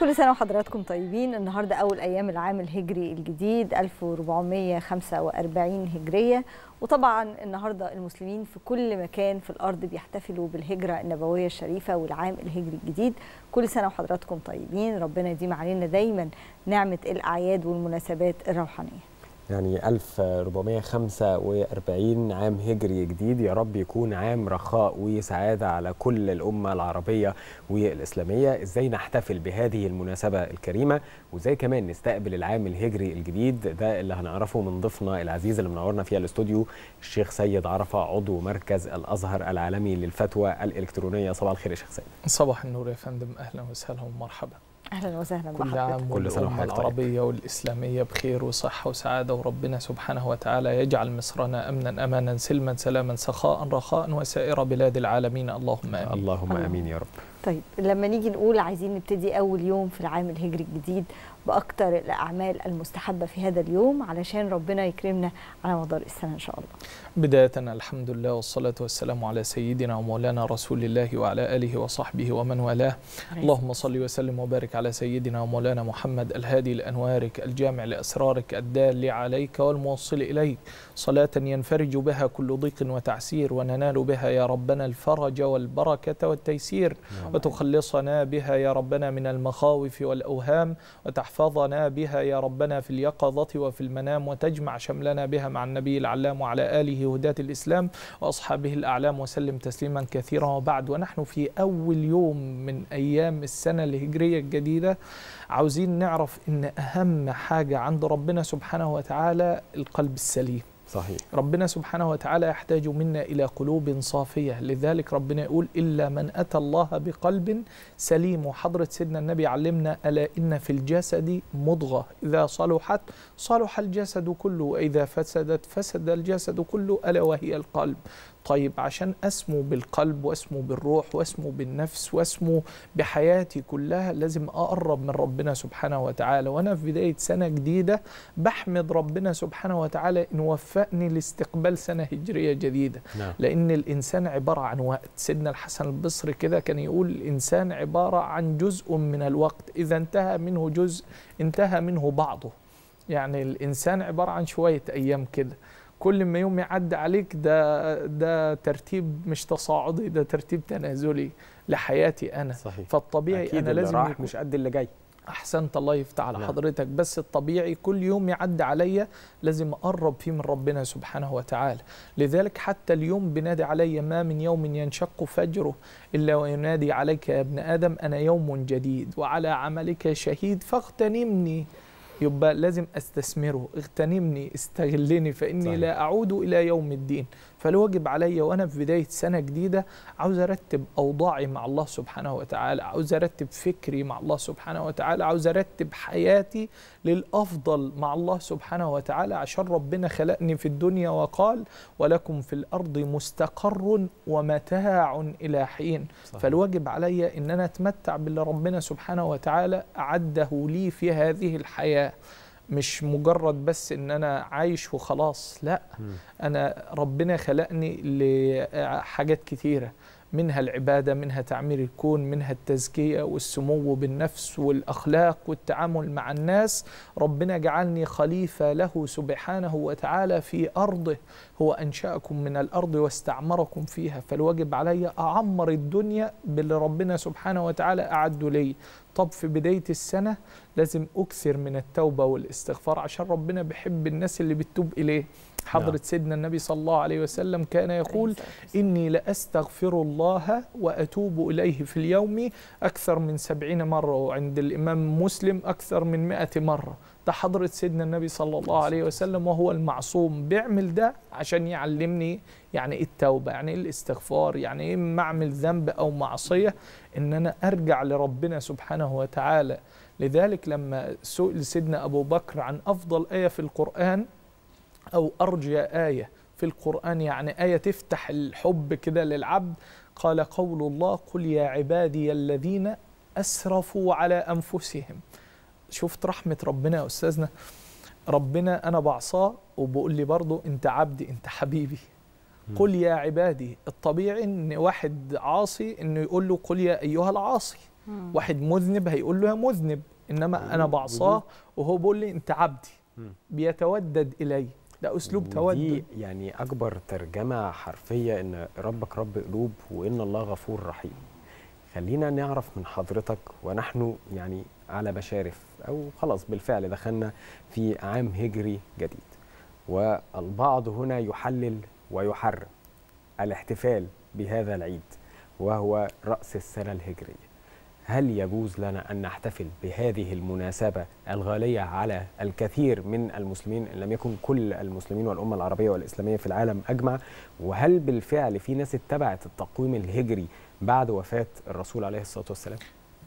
كل سنة وحضراتكم طيبين النهاردة أول أيام العام الهجري الجديد 1445 هجرية وطبعا النهاردة المسلمين في كل مكان في الأرض بيحتفلوا بالهجرة النبوية الشريفة والعام الهجري الجديد كل سنة وحضراتكم طيبين ربنا يديم علينا دايما نعمة الأعياد والمناسبات الروحانية يعني 1445 عام هجري جديد يا رب يكون عام رخاء وسعادة على كل الأمة العربية والإسلامية إزاي نحتفل بهذه المناسبة الكريمة وإزاي كمان نستقبل العام الهجري الجديد ده اللي هنعرفه من ضيفنا العزيز اللي منورنا في الاستوديو الشيخ سيد عرفة عضو مركز الأزهر العالمي للفتوى الإلكترونية صباح الخير يا شيخ سيد صباح النور يا فندم أهلا وسهلا ومرحبا اهلا وسهلا كل عام كل سنه وحضرتك طيب. العربيه والاسلاميه بخير وصحه وسعاده وربنا سبحانه وتعالى يجعل مصرنا امنا امانا سلما سلاما سخاء رخاء وسائر بلاد العالمين اللهم امين اللهم امين يا رب طيب لما نيجي نقول عايزين نبتدي اول يوم في العام الهجري الجديد باكثر الاعمال المستحبه في هذا اليوم علشان ربنا يكرمنا على مدار السنه ان شاء الله. بدايه الحمد لله والصلاه والسلام على سيدنا ومولانا رسول الله وعلى اله وصحبه ومن والاه. اللهم صل وسلم وبارك على سيدنا ومولانا محمد الهادي لانوارك الجامع لاسرارك الدال عليك والموصل اليك صلاه ينفرج بها كل ضيق وتعسير وننال بها يا ربنا الفرج والبركه والتيسير. نعم. وتخلصنا بها يا ربنا من المخاوف والأوهام وتحفظنا بها يا ربنا في اليقظة وفي المنام وتجمع شملنا بها مع النبي العلام وعلى آله هداة الإسلام وأصحابه الأعلام وسلم تسليما كثيرا وبعد ونحن في أول يوم من أيام السنة الهجرية الجديدة عاوزين نعرف إن أهم حاجة عند ربنا سبحانه وتعالى القلب السليم صحيح ربنا سبحانه وتعالى يحتاج منا إلى قلوب صافية لذلك ربنا يقول إلا من أتى الله بقلب سليم وحضرة سيدنا النبي علمنا ألا إن في الجسد مضغة إذا صلحت صلح الجسد كله وإذا فسدت فسد الجسد كله ألا وهي القلب طيب عشان اسمو بالقلب واسمو بالروح واسمو بالنفس واسمو بحياتي كلها لازم اقرب من ربنا سبحانه وتعالى وانا في بدايه سنه جديده بحمد ربنا سبحانه وتعالى ان وفقني لاستقبال سنه هجريه جديده نعم. لان الانسان عباره عن وقت سيدنا الحسن البصري كده كان يقول الانسان عباره عن جزء من الوقت اذا انتهى منه جزء انتهى منه بعضه يعني الانسان عباره عن شويه ايام كده كل ما يوم يعدي عليك ده ده ترتيب مش تصاعدي ده ترتيب تنازلي لحياتي انا صحيح. فالطبيعي أكيد انا اللي لازم راح مش قد اللي جاي احسنت الله يفتح على نعم. حضرتك بس الطبيعي كل يوم يعدي عليا لازم اقرب فيه من ربنا سبحانه وتعالى لذلك حتى اليوم بنادي علي ما من يوم ينشق فجره الا وينادي عليك يا ابن ادم انا يوم جديد وعلى عملك شهيد فاغتنمني يبقى لازم استثمره اغتنمني استغلني فاني صحيح. لا اعود الى يوم الدين فالواجب عليا وانا في بدايه سنه جديده عاوز ارتب اوضاعي مع الله سبحانه وتعالى عاوز ارتب فكري مع الله سبحانه وتعالى عاوز ارتب حياتي للافضل مع الله سبحانه وتعالى عشان ربنا خلقني في الدنيا وقال ولكم في الارض مستقر ومتاع الى حين صحيح. فالواجب عليا ان انا اتمتع باللي ربنا سبحانه وتعالى اعده لي في هذه الحياه مش مجرد بس ان انا عايش وخلاص لا انا ربنا خلقني لحاجات كتيره منها العباده منها تعمير الكون منها التزكيه والسمو بالنفس والاخلاق والتعامل مع الناس ربنا جعلني خليفه له سبحانه وتعالى في ارضه هو انشاكم من الارض واستعمركم فيها فالواجب علي اعمر الدنيا باللي ربنا سبحانه وتعالى اعد لي طب في بداية السنة لازم أكثر من التوبة والاستغفار عشان ربنا بيحب الناس اللي بتتوب إليه حضرة نعم. سيدنا النبي صلى الله عليه وسلم كان يقول إني لأستغفر الله وأتوب إليه في اليوم أكثر من سبعين مرة وعند الإمام مسلم أكثر من مائة مرة لحضرة سيدنا النبي صلى الله عليه وسلم وهو المعصوم بيعمل ده عشان يعلمني يعني ايه التوبة يعني ايه الاستغفار يعني ايه ما اعمل ذنب او معصية ان انا ارجع لربنا سبحانه وتعالى لذلك لما سئل سيدنا ابو بكر عن افضل آية في القرآن او ارجى آية في القرآن يعني آية تفتح الحب كده للعبد قال قول الله قل يا عبادي الذين أسرفوا على أنفسهم شفت رحمه ربنا يا استاذنا ربنا انا بعصاه وبقول لي برضه انت عبدي انت حبيبي قل يا عبادي الطبيعي ان واحد عاصي انه يقول له قل يا ايها العاصي واحد مذنب هيقول له يا مذنب انما انا بعصاه وهو بيقول لي انت عبدي بيتودد الي ده اسلوب تودد دي يعني اكبر ترجمه حرفيه ان ربك رب قلوب وان الله غفور رحيم خلينا نعرف من حضرتك ونحن يعني على مشارف أو خلاص بالفعل دخلنا في عام هجري جديد والبعض هنا يحلل ويحرم الاحتفال بهذا العيد وهو رأس السنة الهجرية هل يجوز لنا أن نحتفل بهذه المناسبة الغالية على الكثير من المسلمين إن لم يكن كل المسلمين والأمة العربية والإسلامية في العالم أجمع وهل بالفعل في ناس اتبعت التقويم الهجري بعد وفاة الرسول عليه الصلاة والسلام؟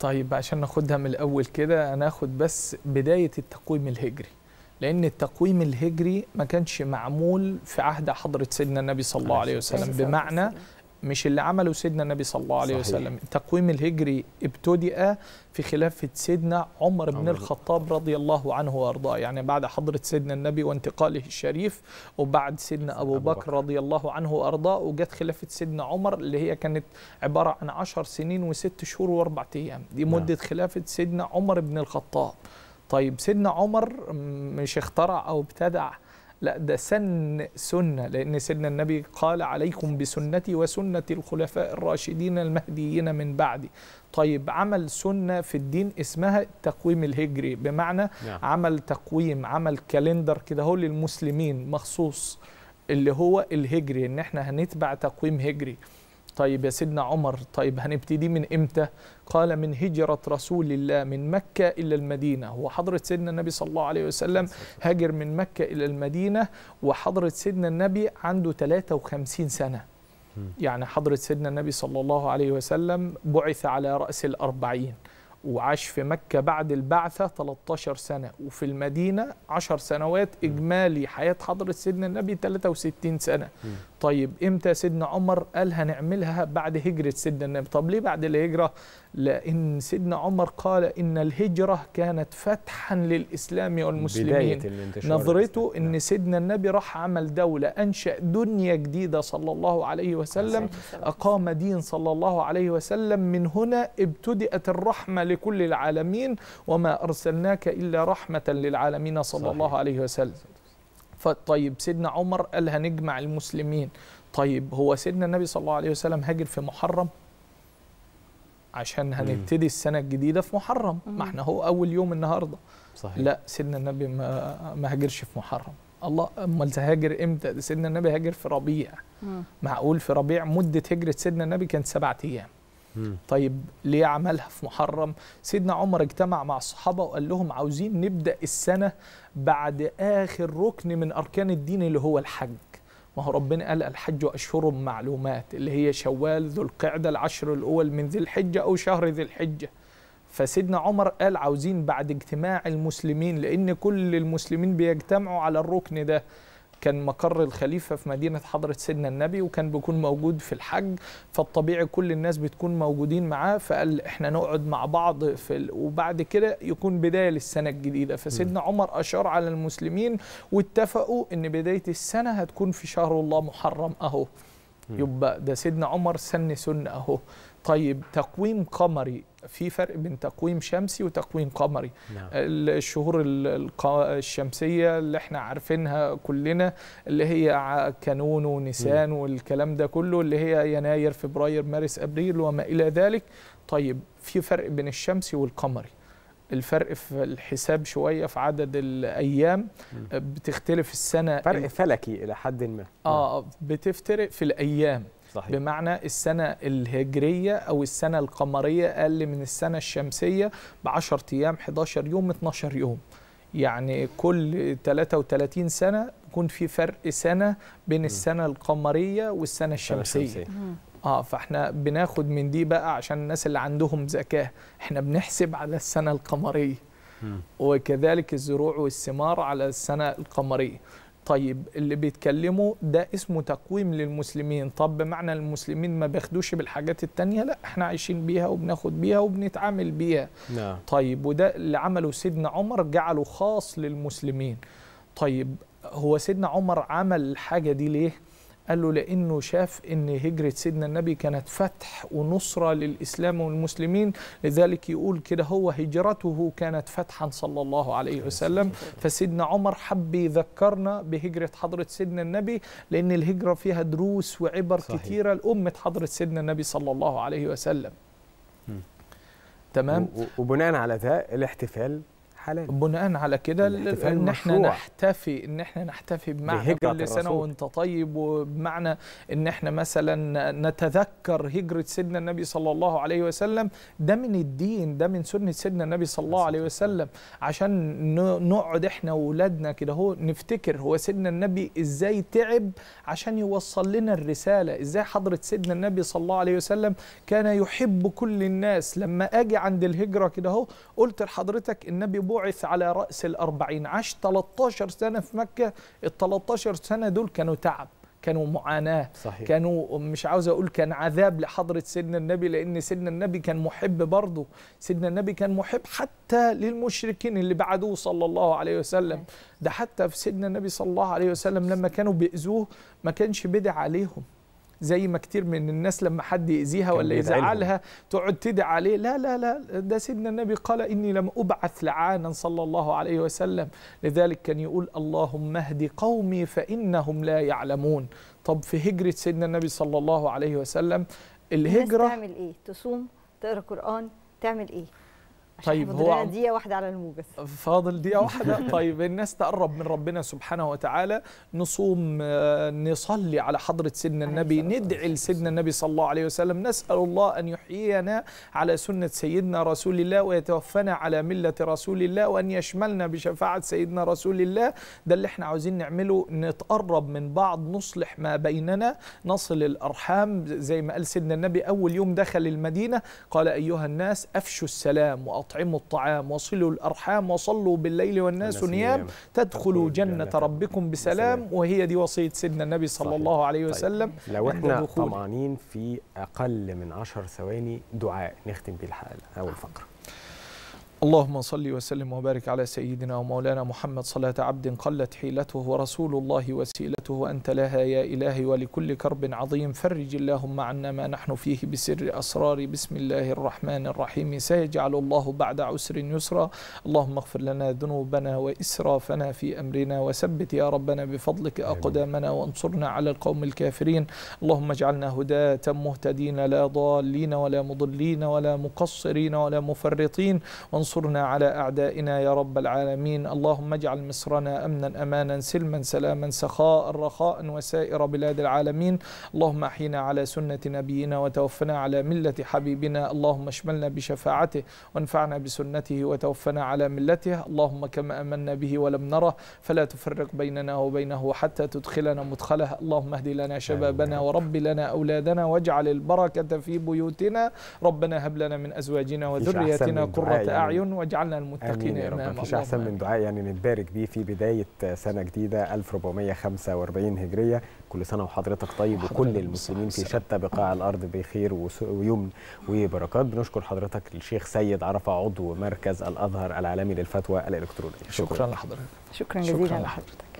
طيب عشان ناخدها من الاول كده انا اخد بس بدايه التقويم الهجري لان التقويم الهجري ما كانش معمول في عهد حضره سيدنا النبي صلى الله عليه وسلم بمعنى مش اللي عمله سيدنا النبي صلى الله عليه صحيح. وسلم التقويم الهجري ابتدأ في خلافة سيدنا عمر بن الخطاب رضي الله عنه وارضاه يعني بعد حضرة سيدنا النبي وانتقاله الشريف وبعد سيدنا أبو, أبو بكر, بكر رضي الله عنه وارضاه وجت خلافة سيدنا عمر اللي هي كانت عبارة عن عشر سنين وست شهور واربع أيام دي نعم. مدة خلافة سيدنا عمر بن الخطاب طيب سيدنا عمر مش اخترع أو ابتدع لا ده سن سنة لأن سيدنا النبي قال عليكم بسنتي وسنة الخلفاء الراشدين المهديين من بعدي طيب عمل سنة في الدين اسمها التقويم الهجري بمعنى نعم. عمل تقويم عمل كالندر كده هو للمسلمين مخصوص اللي هو الهجري ان احنا هنتبع تقويم هجري طيب يا سيدنا عمر طيب هنبتدي من إمتى قال من هجرة رسول الله من مكة إلى المدينة هو حضرة سيدنا النبي صلى الله عليه وسلم هاجر من مكة إلى المدينة وحضرة سيدنا النبي عنده 53 سنة يعني حضرة سيدنا النبي صلى الله عليه وسلم بعث على رأس الأربعين وعاش في مكة بعد البعثة 13 سنة وفي المدينة 10 سنوات إجمالي حياة حضرة سيدنا النبي 63 سنة طيب امتى سيدنا عمر قال هنعملها بعد هجرة سيدنا النبي طب ليه بعد الهجرة لأن سيدنا عمر قال إن الهجرة كانت فتحا للإسلام والمسلمين نظرته إن نعم. سيدنا النبي راح عمل دولة أنشأ دنيا جديدة صلى الله عليه وسلم نعم. أقام دين صلى الله عليه وسلم من هنا ابتدأت الرحمة لكل العالمين وما أرسلناك إلا رحمة للعالمين صلى صحيح. الله عليه وسلم طيب سيدنا عمر قال هنجمع المسلمين طيب هو سيدنا النبي صلى الله عليه وسلم هاجر في محرم عشان هنبتدي السنة الجديدة في محرم ما احنا هو أول يوم النهاردة صحيح. لا سيدنا النبي ما, ما هاجرش في محرم الله امال هاجر امتى سيدنا النبي هاجر في ربيع مم. معقول في ربيع مده هجره سيدنا النبي كانت سبعة ايام طيب ليه عملها في محرم سيدنا عمر اجتمع مع الصحابة وقال لهم عاوزين نبدأ السنة بعد آخر ركن من أركان الدين اللي هو الحج ما هو ربنا قال الحج أشهر معلومات اللي هي شوال ذو القعدة العشر الأول من ذي الحجة أو شهر ذي الحجة فسيدنا عمر قال عاوزين بعد اجتماع المسلمين لأن كل المسلمين بيجتمعوا على الركن ده كان مقر الخليفة في مدينة حضرة سيدنا النبي وكان بيكون موجود في الحج فالطبيعي كل الناس بتكون موجودين معاه فقال احنا نقعد مع بعض في ال... وبعد كده يكون بداية للسنة الجديدة فسيدنا عمر أشار على المسلمين واتفقوا ان بداية السنة هتكون في شهر الله محرم اهو يبقى ده سيدنا عمر سن سنة اهو طيب تقويم قمري في فرق بين تقويم شمسي وتقويم قمري نعم. الشهور الشمسيه اللي احنا عارفينها كلنا اللي هي كانون ونيسان والكلام ده كله اللي هي يناير فبراير مارس ابريل وما الى ذلك طيب في فرق بين الشمسي والقمري الفرق في الحساب شويه في عدد الايام بتختلف السنه فرق فلكي الى حد ما اه بتفترق في الايام صحيح. بمعنى السنة الهجرية أو السنة القمرية أقل من السنة الشمسية ب 10 أيام 11 يوم 12 يوم يعني كل 33 سنة يكون في فرق سنة بين السنة القمرية والسنة الشمسية اه فاحنا بناخد من دي بقى عشان الناس اللي عندهم ذكاء احنا بنحسب على السنة القمرية وكذلك الزروع والثمار على السنة القمرية طيب اللي بيتكلموا ده اسمه تقويم للمسلمين طب بمعنى المسلمين ما بياخدوش بالحاجات التانية لا احنا عايشين بيها وبناخد بيها وبنتعامل بيها نعم. طيب وده اللي عمله سيدنا عمر جعله خاص للمسلمين طيب هو سيدنا عمر عمل الحاجة دي ليه قال له لانه شاف ان هجره سيدنا النبي كانت فتح ونصره للاسلام والمسلمين لذلك يقول كده هو هجرته كانت فتحا صلى الله عليه وسلم فسيدنا عمر حب يذكرنا بهجره حضره سيدنا النبي لان الهجره فيها دروس وعبر صحيح. كثيرة لامه حضره سيدنا النبي صلى الله عليه وسلم تمام وبناء على ده الاحتفال حلال بناء على كده ان احنا نحتفي ان احنا نحتفي بمعنى كل سنه وانت طيب وبمعنى ان احنا مثلا نتذكر هجره سيدنا النبي صلى الله عليه وسلم ده من الدين ده من سنه سيدنا النبي صلى الله عليه وسلم عشان نقعد احنا واولادنا كده هو نفتكر هو سيدنا النبي ازاي تعب عشان يوصل لنا الرساله ازاي حضره سيدنا النبي صلى الله عليه وسلم كان يحب كل الناس لما اجي عند الهجره كده اهو قلت لحضرتك النبي بوع بعث على رأس الأربعين عاش 13 سنة في مكة ال 13 سنة دول كانوا تعب كانوا معاناة صحيح. كانوا مش عاوز أقول كان عذاب لحضرة سيدنا النبي لأن سيدنا النبي كان محب برضه سيدنا النبي كان محب حتى للمشركين اللي بعدوه صلى الله عليه وسلم ده حتى في سيدنا النبي صلى الله عليه وسلم لما كانوا بيأذوه ما كانش بدع عليهم زي ما كتير من الناس لما حد يأذيها ولا يزعلها تقعد تدعي عليه لا لا لا ده سيدنا النبي قال إني لم أبعث لعانا صلى الله عليه وسلم لذلك كان يقول اللهم اهد قومي فإنهم لا يعلمون طب في هجرة سيدنا النبي صلى الله عليه وسلم الهجرة تعمل إيه تصوم تقرأ قرآن تعمل إيه طيب هو دقيقة واحدة على بس فاضل دقيقة واحدة طيب الناس تقرب من ربنا سبحانه وتعالى نصوم آه، نصلي على حضرة سيدنا النبي ندعي لسيدنا النبي صلى الله عليه وسلم نسأل الله أن يحيينا على سنة سيدنا رسول الله ويتوفنا على ملة رسول الله وأن يشملنا بشفاعة سيدنا رسول الله ده اللي احنا عاوزين نعمله نتقرب من بعض نصلح ما بيننا نصل الأرحام زي ما قال سيدنا النبي أول يوم دخل المدينة قال أيها الناس أفشوا السلام وأطلعوا وأطعموا الطعام وصلوا الأرحام وصلوا بالليل والناس نيام تدخلوا جنة ربكم بسلام وهي دي وصية سيدنا النبي صلى الله عليه طيب. وسلم طيب. لو احنا طمعانين في أقل من عشر ثواني دعاء نختم به الحلقة أو فقرة اللهم صل وسلم وبارك على سيدنا ومولانا محمد صلاة عبد قلت حيلته ورسول الله وسيلته أنت لها يا إلهي ولكل كرب عظيم فرج اللهم عنا ما نحن فيه بسر أسرار بسم الله الرحمن الرحيم سيجعل الله بعد عسر يسرا اللهم اغفر لنا ذنوبنا وإسرافنا في أمرنا وثبت يا ربنا بفضلك أقدامنا وانصرنا على القوم الكافرين اللهم اجعلنا هداة مهتدين لا ضالين ولا مضلين ولا مقصرين ولا مفرطين وانصرنا وانصرنا على أعدائنا يا رب العالمين اللهم اجعل مصرنا أمنا أمانا سلما سلاما سخاء رخاء وسائر بلاد العالمين اللهم أحينا على سنة نبينا وتوفنا على ملة حبيبنا اللهم اشملنا بشفاعته وانفعنا بسنته وتوفنا على ملته اللهم كما أمنا به ولم نره فلا تفرق بيننا وبينه حتى تدخلنا مدخله اللهم اهد لنا شبابنا ورب لنا أولادنا واجعل البركة في بيوتنا ربنا هب لنا من أزواجنا وذريتنا قرة أعين اعين واجعلنا المتقين امين يا رب مفيش احسن من دعاء يعني نتبارك به في بدايه سنه جديده 1445 هجريه كل سنه وحضرتك طيب وكل المسلمين في شتى بقاع الارض بخير ويمن وبركات بنشكر حضرتك الشيخ سيد عرفه عضو مركز الازهر العالمي للفتوى الالكترونيه شكرا, شكرا لحضرتك شكرا جزيلا لحضرتك